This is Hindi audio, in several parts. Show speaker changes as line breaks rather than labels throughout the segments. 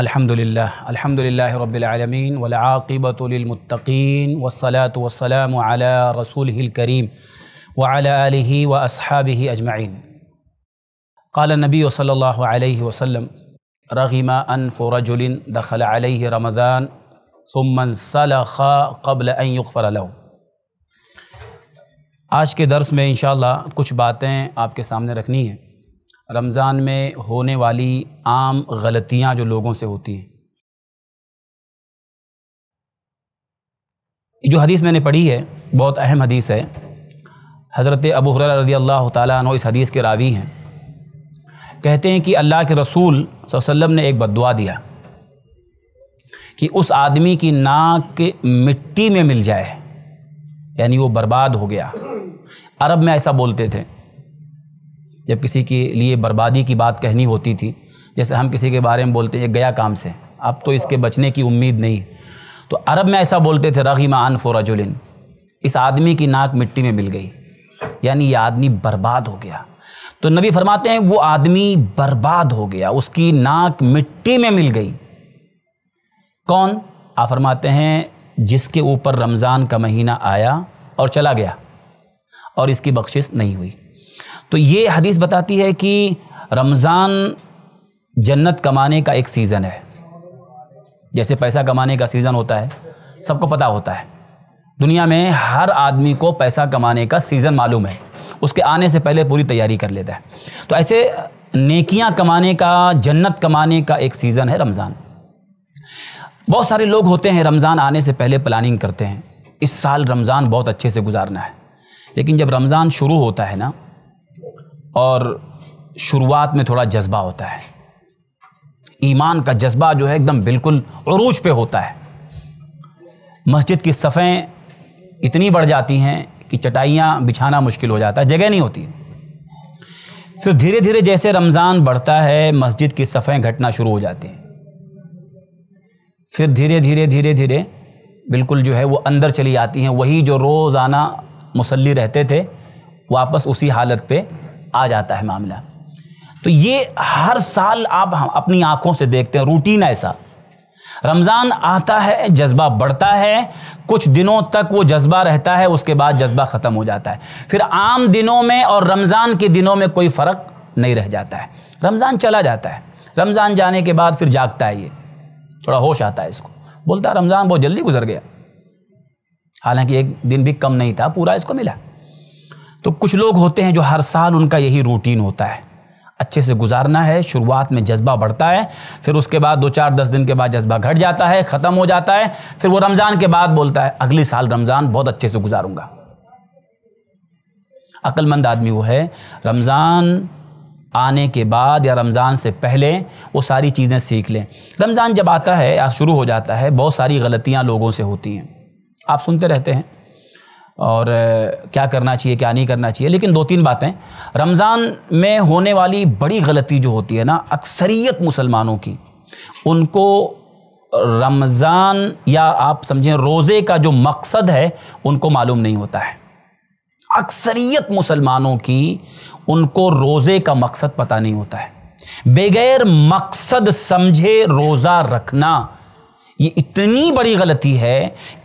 अल्हम्दुलिल्लाह अल्हम्दुलिल्लाह रब्बिल आलमीन वल आक़िबतु लिल मुत्तक़ीन वस्सलातु वस्सलामु अला रसूलिहिल करीम व अला आलिहि व अस्हाबिहि अजमईन قال النبي صلى الله عليه وسلم رغم أنف رجل دخل عليه رمضان ثم انسلخ قبل أن يغفر له आज के दर्स में इन कुछ बातें आपके सामने रखनी हैं रमज़ान में होने वाली आम गलतियाँ जो लोगों से होती हैं जो हदीस मैंने पढ़ी है बहुत अहम हदीस है हज़रत अबू हुरर रजी अल्लाह तु इस हदीस के रावी हैं कहते हैं कि अल्लाह के रसूल वसल्लम ने एक बदुआ दिया कि उस आदमी की नाक मिट्टी में मिल जाए यानी वो बर्बाद हो गया अरब में ऐसा बोलते थे जब किसी के लिए बर्बादी की बात कहनी होती थी जैसे हम किसी के बारे में बोलते हैं गया काम से अब तो इसके बचने की उम्मीद नहीं तो अरब में ऐसा बोलते थे रगीमा फोरा फोराजुलिन इस आदमी की नाक मिट्टी में मिल गई यानी यह आदमी बर्बाद हो गया तो नबी फरमाते हैं वो आदमी बर्बाद हो गया उसकी नाक मिट्टी में मिल गई कौन आ फरमाते हैं जिसके ऊपर रमज़ान का महीना आया और चला गया और इसकी बख्शिश नहीं हुई तो ये हदीस बताती है कि रमज़ान जन्नत कमाने का एक सीज़न है जैसे पैसा कमाने का सीज़न होता है सबको पता होता है दुनिया में हर आदमी को पैसा कमाने का सीज़न मालूम है उसके आने से पहले पूरी तैयारी कर लेता है तो ऐसे नेकियां कमाने का जन्नत कमाने का एक सीज़न है रमज़ान बहुत सारे लोग होते हैं रमज़ान आने से पहले प्लानिंग करते हैं इस साल रमज़ान बहुत अच्छे से गुजारना है लेकिन जब रमज़ान शुरू होता है ना और शुरुआत में थोड़ा जज्बा होता है ईमान का जज्बा जो है एकदम बिल्कुल अरूज पे होता है मस्जिद की सफ़ें इतनी बढ़ जाती हैं कि चटाइयाँ बिछाना मुश्किल हो जाता है जगह नहीं होती फिर धीरे धीरे जैसे रमज़ान बढ़ता है मस्जिद की सफ़ें घटना शुरू हो जाती हैं फिर धीरे धीरे धीरे धीरे बिल्कुल जो है वो अंदर चली आती हैं वही जो रोज़ाना मुसल्ली रहते थे वापस उसी हालत पे आ जाता है मामला तो ये हर साल आप हम अपनी आंखों से देखते हैं रूटीन ऐसा रमज़ान आता है जज्बा बढ़ता है कुछ दिनों तक वो जज्बा रहता है उसके बाद जज्बा ख़त्म हो जाता है फिर आम दिनों में और रमज़ान के दिनों में कोई फ़र्क नहीं रह जाता है रमज़ान चला जाता है रमज़ान जाने के बाद फिर जागता है ये थोड़ा होश आता है इसको बोलता है रमज़ान बहुत जल्दी गुजर गया हालांकि एक दिन भी कम नहीं था पूरा इसको मिला तो कुछ लोग होते हैं जो हर साल उनका यही रूटीन होता है अच्छे से गुजारना है शुरुआत में जज्बा बढ़ता है फिर उसके बाद दो चार दस दिन के बाद जज्बा घट जाता है ख़त्म हो जाता है फिर वो रमज़ान के बाद बोलता है अगले साल रमज़ान बहुत अच्छे से गुजारूंगा अक्लमंद आदमी वो है रमज़ान आने के बाद या रमज़ान से पहले वो सारी चीज़ें सीख लें रमज़ान जब आता है या शुरू हो जाता है बहुत सारी गलतियाँ लोगों से होती हैं आप सुनते रहते हैं और क्या करना चाहिए क्या नहीं करना चाहिए लेकिन दो तीन बातें रमज़ान में होने वाली बड़ी गलती जो होती है ना अक्सरियत मुसलमानों की उनको रमज़ान या आप समझें रोज़े का जो मकसद है उनको मालूम नहीं होता है अक्सरियत मुसलमानों की उनको रोज़े का मकसद पता नहीं होता है बगैर मकसद समझे रोज़ा रखना ये इतनी बड़ी गलती है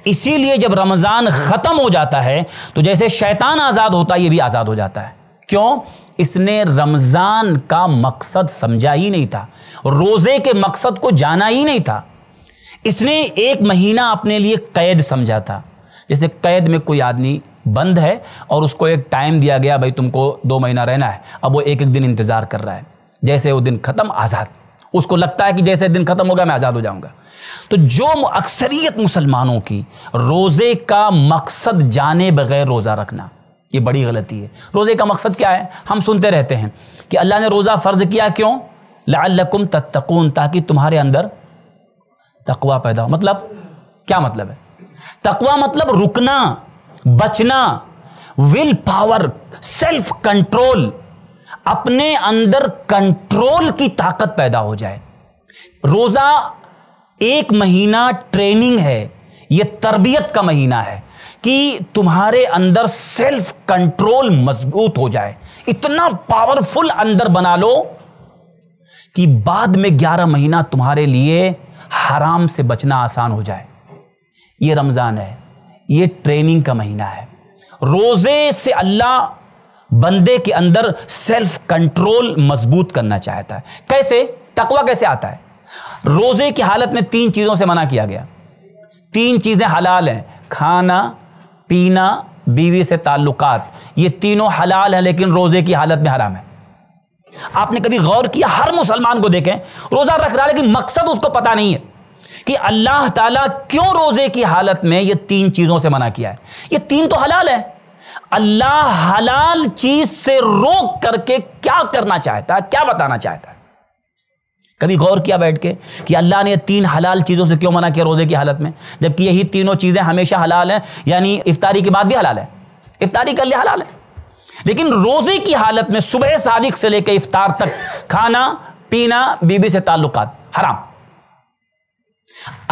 इसीलिए जब रमज़ान ख़त्म हो जाता है तो जैसे शैतान आज़ाद होता है ये भी आज़ाद हो जाता है क्यों इसने रमज़ान का मकसद समझा ही नहीं था रोज़े के मकसद को जाना ही नहीं था इसने एक महीना अपने लिए कैद समझा था जैसे कैद में कोई आदमी बंद है और उसको एक टाइम दिया गया भाई तुमको दो महीना रहना है अब वो एक एक दिन इंतज़ार कर रहा है जैसे वो दिन ख़त्म आज़ाद उसको लगता है कि जैसे दिन ख़त्म होगा मैं आज़ाद हो जाऊंगा तो जो अक्सरियत मुसलमानों की रोज़े का मकसद जाने बगैर रोज़ा रखना ये बड़ी गलती है रोज़े का मकसद क्या है हम सुनते रहते हैं कि अल्लाह ने रोज़ा फ़र्ज़ किया क्यों लाकुम तत्तकून ताकि तुम्हारे अंदर तकवा पैदा हो मतलब क्या मतलब है तकवा मतलब रुकना बचना विल पावर सेल्फ कंट्रोल अपने अंदर कंट्रोल की ताकत पैदा हो जाए रोज़ा एक महीना ट्रेनिंग है यह तरबियत का महीना है कि तुम्हारे अंदर सेल्फ कंट्रोल मजबूत हो जाए इतना पावरफुल अंदर बना लो कि बाद में ग्यारह महीना तुम्हारे लिए हराम से बचना आसान हो जाए यह रमज़ान है यह ट्रेनिंग का महीना है रोज़े से अल्लाह बंदे के अंदर सेल्फ कंट्रोल मजबूत करना चाहता है कैसे तकवा कैसे आता है रोजे की हालत में तीन चीज़ों से मना किया गया तीन चीज़ें हलाल हैं खाना पीना बीवी से ताल्लुकात ये तीनों हलाल हैं लेकिन रोजे की हालत में हराम है आपने कभी गौर किया हर मुसलमान को देखें रोज़ा रख रहा है लेकिन मकसद उसको पता नहीं है कि अल्लाह ताला क्यों रोज़े की हालत में ये तीन चीज़ों से मना किया है ये तीन तो हलाल है अल्लाह हलाल चीज से रोक करके क्या करना चाहता है क्या बताना चाहता है कभी गौर किया बैठ के कि अल्लाह ने तीन हलाल चीज़ों से क्यों मना किया रोज़े की हालत में जबकि यही तीनों चीज़ें हमेशा हलाल हैं यानी इफ्तारी के बाद भी हलाल है इफ्तारी कर लिया हलाल है लेकिन रोज़े की हालत में सुबह सादिक से लेकर इफ्तार तक खाना पीना बीबी से ताल्लुक हराम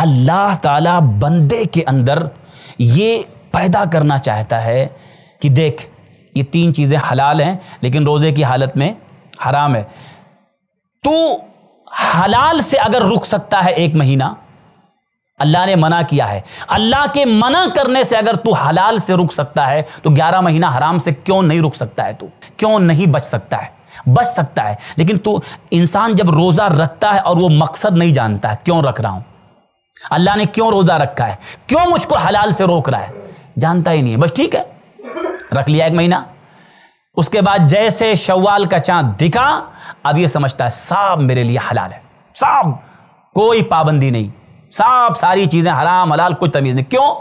अल्लाह ताला बंदे के अंदर ये पैदा करना चाहता है कि देख ये तीन चीज़ें हलाल हैं लेकिन रोज़े की हालत में हराम है तू हलाल से अगर रुक सकता है एक महीना अल्लाह ने मना किया है अल्लाह के मना करने से अगर तू हलाल से रुक सकता है तो 11 महीना हराम से क्यों नहीं रुक सकता है तू क्यों नहीं बच सकता है बच सकता है लेकिन तू इंसान जब रोज़ा रखता है और वो मकसद नहीं जानता है क्यों रख रहा हूं अल्लाह ने क्यों रोज़ा रखा है क्यों मुझको हलाल से रोक रहा है जानता ही नहीं है बस ठीक है रख लिया एक महीना उसके बाद जैसे शवाल का चांद दिखा अब ये समझता है साफ मेरे लिए हलाल है साफ कोई पाबंदी नहीं साफ सारी चीज़ें हराम हलाल कुछ तमीज़ नहीं क्यों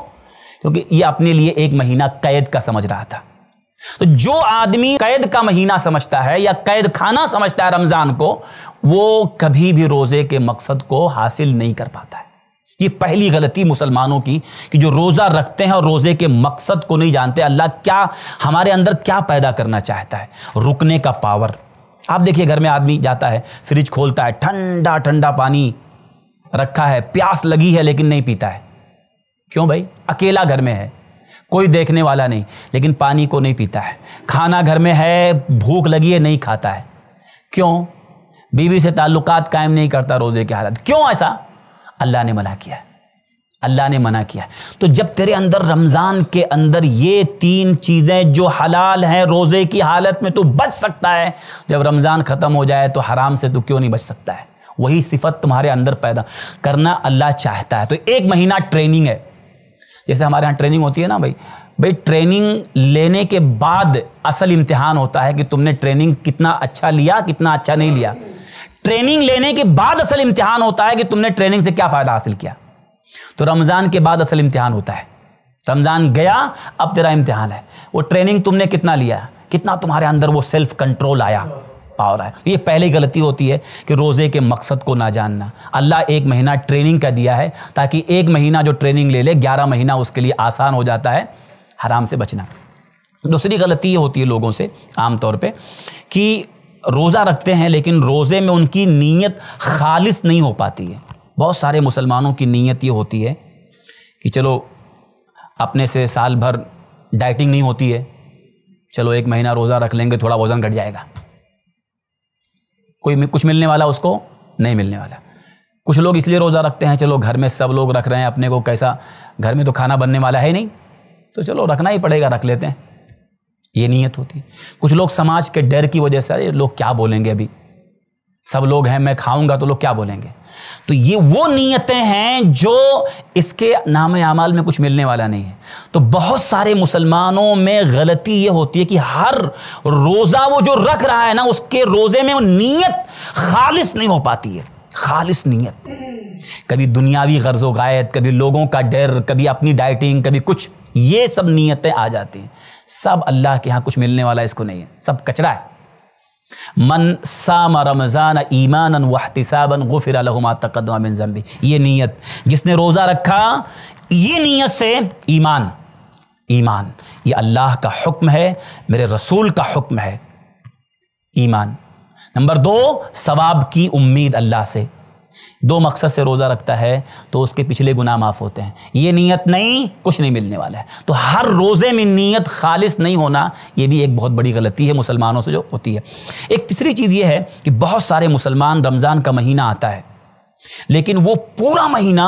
क्योंकि ये अपने लिए एक महीना कैद का समझ रहा था तो जो आदमी कैद का महीना समझता है या कैद खाना समझता है रमज़ान को वो कभी भी रोज़े के मकसद को हासिल नहीं कर पाता है ये पहली गलती मुसलमानों की कि जो रोज़ा रखते हैं और रोज़े के मकसद को नहीं जानते अल्लाह क्या हमारे अंदर क्या पैदा करना चाहता है रुकने का पावर आप देखिए घर में आदमी जाता है फ्रिज खोलता है ठंडा ठंडा पानी रखा है प्यास लगी है लेकिन नहीं पीता है क्यों भाई अकेला घर में है कोई देखने वाला नहीं लेकिन पानी को नहीं पीता है खाना घर में है भूख लगी है नहीं खाता है क्यों बीवी से ताल्लुकात कायम नहीं करता रोज़े की हालत क्यों ऐसा अल्लाह ने मना किया है अल्लाह ने मना किया तो जब तेरे अंदर रमज़ान के अंदर ये तीन चीज़ें जो हलाल हैं रोज़े की हालत में तो बच सकता है जब रमज़ान ख़त्म हो जाए तो हराम से तो क्यों नहीं बच सकता है वही सिफत तुम्हारे अंदर पैदा करना अल्लाह चाहता है तो एक महीना ट्रेनिंग है जैसे हमारे यहाँ ट्रेनिंग होती है ना भाई भाई ट्रेनिंग लेने के बाद असल इम्तिहान होता है कि तुमने ट्रेनिंग कितना अच्छा लिया कितना अच्छा नहीं लिया ट्रेनिंग लेने के बाद असल इम्तिहान होता है कि तुमने ट्रेनिंग से क्या फ़ायदा हासिल किया तो रमज़ान के बाद असल इम्तिहान होता है रमज़ान गया अब तेरा इम्तिहान है वो ट्रेनिंग तुमने कितना लिया कितना तुम्हारे अंदर वो सेल्फ कंट्रोल आया पावर आया ये पहली गलती होती है कि रोज़े के मकसद को ना जानना अल्लाह एक महीना ट्रेनिंग का दिया है ताकि एक महीना जो ट्रेनिंग ले ले ग्यारह महीना उसके लिए आसान हो जाता है हराम से बचना दूसरी गलती ये होती है लोगों से आमतौर पे कि रोज़ा रखते हैं लेकिन रोज़े में उनकी नीयत खालिस नहीं हो पाती है बहुत सारे मुसलमानों की नीयत ये होती है कि चलो अपने से साल भर डाइटिंग नहीं होती है चलो एक महीना रोज़ा रख लेंगे थोड़ा वज़न घट जाएगा कोई कुछ मिलने वाला उसको नहीं मिलने वाला कुछ लोग इसलिए रोज़ा रखते हैं चलो घर में सब लोग रख रहे हैं अपने को कैसा घर में तो खाना बनने वाला है नहीं तो चलो रखना ही पड़ेगा रख लेते हैं ये नीयत होती कुछ लोग समाज के डर की वजह से अरे लोग क्या बोलेंगे अभी सब लोग हैं मैं खाऊंगा तो लोग क्या बोलेंगे तो ये वो नीयतें हैं जो इसके नाम अमाल में कुछ मिलने वाला नहीं है तो बहुत सारे मुसलमानों में गलती ये होती है कि हर रोज़ा वो जो रख रहा है ना उसके रोज़े में वो नीयत खालिश नहीं हो पाती है खालिस नीयत कभी दुनियावी गर्ज व गायत कभी लोगों का डर कभी अपनी डाइटिंग कभी कुछ ये सब नीयतें आ जाती हैं सब अल्लाह के यहाँ कुछ मिलने वाला इसको नहीं है सब कचरा है मन साम रमज़ान ईमान वहतिसाबन गुफिर तकदमा ये नीयत जिसने रोज़ा रखा ये नीयत से ईमान ईमान ये अल्लाह का हुक्म है मेरे रसूल का हुक्म है ईमान नंबर दो सवाब की उम्मीद अल्लाह से दो मकसद से रोज़ा रखता है तो उसके पिछले गुनाह माफ़ होते हैं ये नीयत नहीं कुछ नहीं मिलने वाला है तो हर रोज़े में नीयत खालिस नहीं होना ये भी एक बहुत बड़ी गलती है मुसलमानों से जो होती है एक तीसरी चीज़ ये है कि बहुत सारे मुसलमान रमज़ान का महीना आता है लेकिन वो पूरा महीना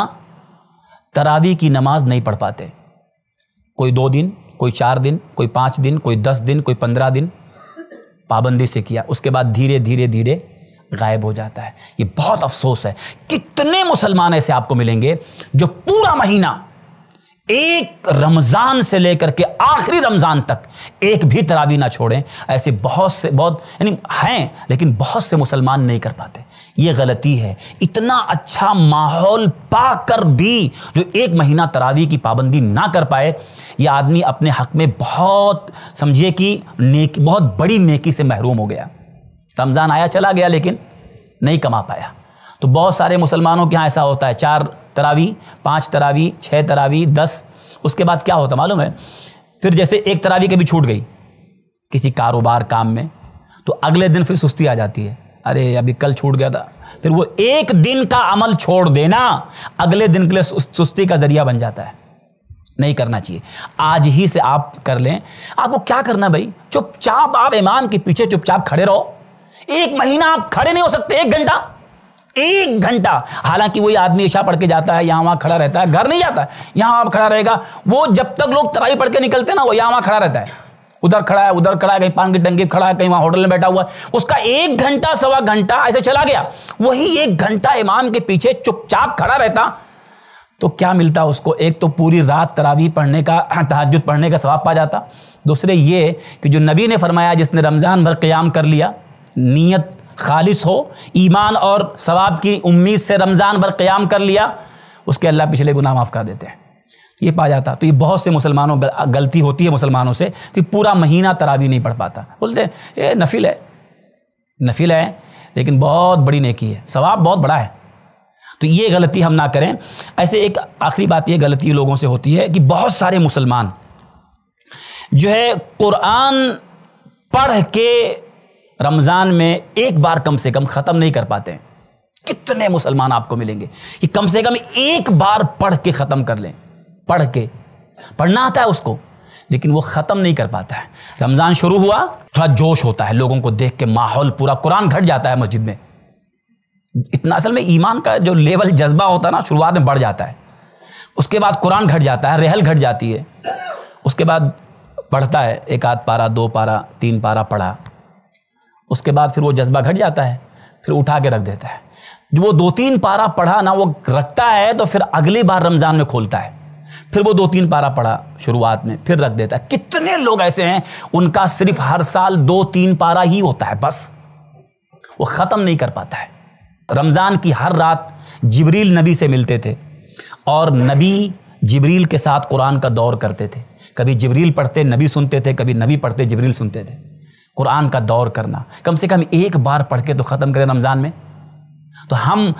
तरावी की नमाज नहीं पढ़ पाते कोई दो दिन कोई चार दिन कोई पाँच दिन कोई दस दिन कोई पंद्रह दिन पाबंदी से किया उसके बाद धीरे धीरे धीरे गायब हो जाता है ये बहुत अफसोस है कितने मुसलमान ऐसे आपको मिलेंगे जो पूरा महीना एक रमज़ान से लेकर के आखिरी रमज़ान तक एक भी तरावी ना छोड़ें ऐसे बहुत से बहुत यानी हैं लेकिन बहुत से मुसलमान नहीं कर पाते ये गलती है इतना अच्छा माहौल पा कर भी जो एक महीना तरावी की पाबंदी ना कर पाए यह आदमी अपने हक में बहुत समझिए कि नेकी बहुत बड़ी नेकी से महरूम हो गया रमज़ान आया चला गया लेकिन नहीं कमा पाया तो बहुत सारे मुसलमानों के यहाँ ऐसा होता है चार तरावी पाँच तरावी छः तरावी दस उसके बाद क्या होता मालूम है फिर जैसे एक तरावी कभी छूट गई किसी कारोबार काम में तो अगले दिन फिर सुस्ती आ जाती है अरे अभी कल छूट गया था फिर वो एक दिन का अमल छोड़ देना अगले दिन के लिए सुस्ती का जरिया बन जाता है नहीं करना चाहिए आज ही से आप कर लें आपको क्या करना भाई चुपचाप आप ईमान के पीछे चुपचाप खड़े रहो एक महीना आप खड़े नहीं हो सकते एक घंटा एक घंटा हालांकि वही आदमी ईशा पढ़ के जाता है यहां वहां खड़ा रहता है घर नहीं जाता यहां आप खड़ा रहेगा वो जब तक लोग तराई पढ़ के निकलते ना वो यहां वहां खड़ा रहता है उधर खड़ा है उधर खड़ा है कहीं पान की टंकी खड़ा है कहीं वहां होटल में बैठा हुआ है उसका एक घंटा सवा घंटा ऐसे चला गया वही एक घंटा इमाम के पीछे चुपचाप खड़ा रहता तो क्या मिलता उसको एक तो पूरी रात तरावी पढ़ने का हाँ, तहजद पढ़ने का सवाब पा जाता दूसरे ये कि जो नबी ने फरमाया जिसने रमज़ान भर क़्याम कर लिया नीयत खालिश हो ईमान और सवाब की उम्मीद से रमज़ान भर क़्याम कर लिया उसके अल्लाह पिछले गुनाह माफ़ कर देते हैं ये पा जाता तो ये बहुत से मुसलमानों गलती होती है मुसलमानों से कि पूरा महीना तरावी नहीं पढ़ पाता बोलते ये नफिल है नफिल है लेकिन बहुत बड़ी नेकी है सवाब बहुत बड़ा है तो ये गलती हम ना करें ऐसे एक आखिरी बात ये गलती लोगों से होती है कि बहुत सारे मुसलमान जो है कुरान पढ़ के रमज़ान में एक बार कम से कम ख़त्म नहीं कर पाते हैं कितने मुसलमान आपको मिलेंगे कि कम से कम एक बार पढ़ के ख़त्म कर लें पढ़ के पढ़ना आता है उसको लेकिन वो ख़त्म नहीं कर पाता है रमज़ान शुरू हुआ थोड़ा जोश होता है लोगों को देख के माहौल पूरा कुरान घट जाता है मस्जिद में इतना असल में ईमान का जो लेवल जज्बा होता है ना शुरुआत में बढ़ जाता है उसके बाद कुरान घट जाता है रहल घट जाती है उसके बाद पढ़ता है एक आध पारा दो पारा तीन पारा पढ़ा उसके बाद फिर वो जज्बा घट जाता है फिर उठा के रख देता है जो वो दो तीन पारा पढ़ा ना वो रखता है तो फिर अगली बार रमज़ान में खोलता है फिर वो दो तीन पारा पढ़ा शुरुआत में फिर रख देता है कितने लोग ऐसे हैं उनका सिर्फ हर साल दो तीन पारा ही होता है बस वो ख़त्म नहीं कर पाता है रमज़ान की हर रात जबरील नबी से मिलते थे और नबी जबरील के साथ कुरान का दौर करते थे कभी जबरील पढ़ते नबी सुनते थे कभी नबी पढ़ते जबरील सुनते थे कुरान का दौर करना कम से कम एक बार पढ़ के तो ख़त्म करें रमज़ान में तो हम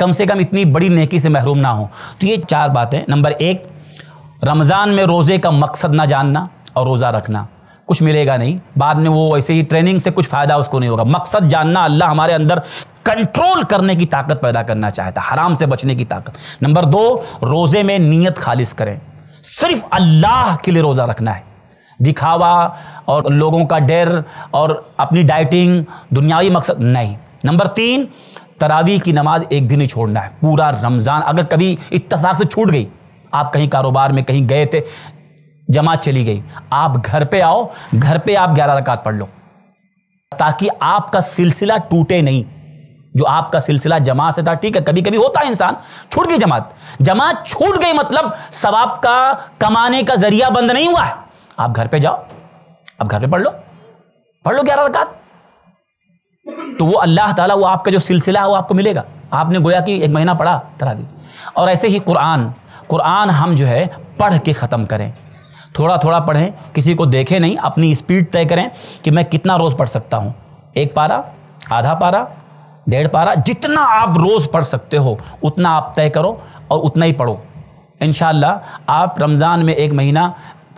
कम से कम इतनी बड़ी नेकी से महरूम ना हो तो ये चार बातें नंबर एक रमज़ान में रोज़े का मकसद ना जानना और रोज़ा रखना कुछ मिलेगा नहीं बाद में वो ऐसे ही ट्रेनिंग से कुछ फ़ायदा उसको नहीं होगा मकसद जानना अल्लाह हमारे अंदर कंट्रोल करने की ताकत पैदा करना चाहता हराम से बचने की ताकत नंबर दो रोज़े में नीयत खालिश करें सिर्फ अल्लाह के लिए रोज़ा रखना है दिखावा और लोगों का डर और अपनी डाइटिंग दुनियावी मकसद नहीं नंबर तीन तरावी की नमाज एक भी नहीं छोड़ना है पूरा रमज़ान अगर कभी इतफाक़ से छूट गई आप कहीं कारोबार में कहीं गए थे जमात चली गई आप घर पे आओ घर पे आप ग्यारह रकात पढ़ लो ताकि आपका सिलसिला टूटे नहीं जो आपका सिलसिला जमात से था ठीक है कभी कभी होता है इंसान छूट गई जमात जमात छूट गई मतलब सवाब का कमाने का जरिया बंद नहीं हुआ है आप घर पे जाओ आप घर पे पढ़ लो पढ़ लो ग्यारह रकात तो वो अल्लाह ताला वो आपका जो सिलसिला है वो आपको मिलेगा आपने गोया कि एक महीना पढ़ा तरावी और ऐसे ही कुरान कुरान हम जो है पढ़ के ख़त्म करें थोड़ा थोड़ा पढ़ें किसी को देखें नहीं अपनी स्पीड तय करें कि मैं कितना रोज़ पढ़ सकता हूँ एक पारा आधा पारा डेढ़ पारा जितना आप रोज़ पढ़ सकते हो उतना आप तय करो और उतना ही पढ़ो इन आप रमज़ान में एक महीना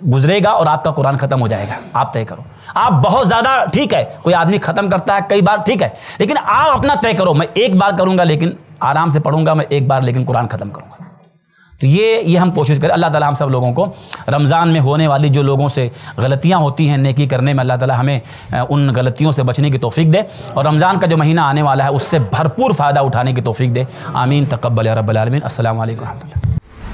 गुजरेगा और आपका कुरान खत्म हो जाएगा आप तय करो आप बहुत ज़्यादा ठीक है कोई आदमी ख़त्म करता है कई बार ठीक है लेकिन आप अपना तय करो मैं एक बार करूँगा लेकिन आराम से पढ़ूंगा मैं एक बार लेकिन कुरान ख़त्म करूँगा तो ये ये हम कोशिश करें अल्लाह ताला हम सब लोगों को रमज़ान में होने वाली जो लोगों से गलतियां होती हैं नेकी करने में अल्लाह ताला हमें उन गलतियों से बचने की तौफीक दे और रमज़ान का जो महीना आने वाला है उससे भरपूर फ़ायदा उठाने की तौफीक दे आमीन तकबल रबालमीन असल वरहमल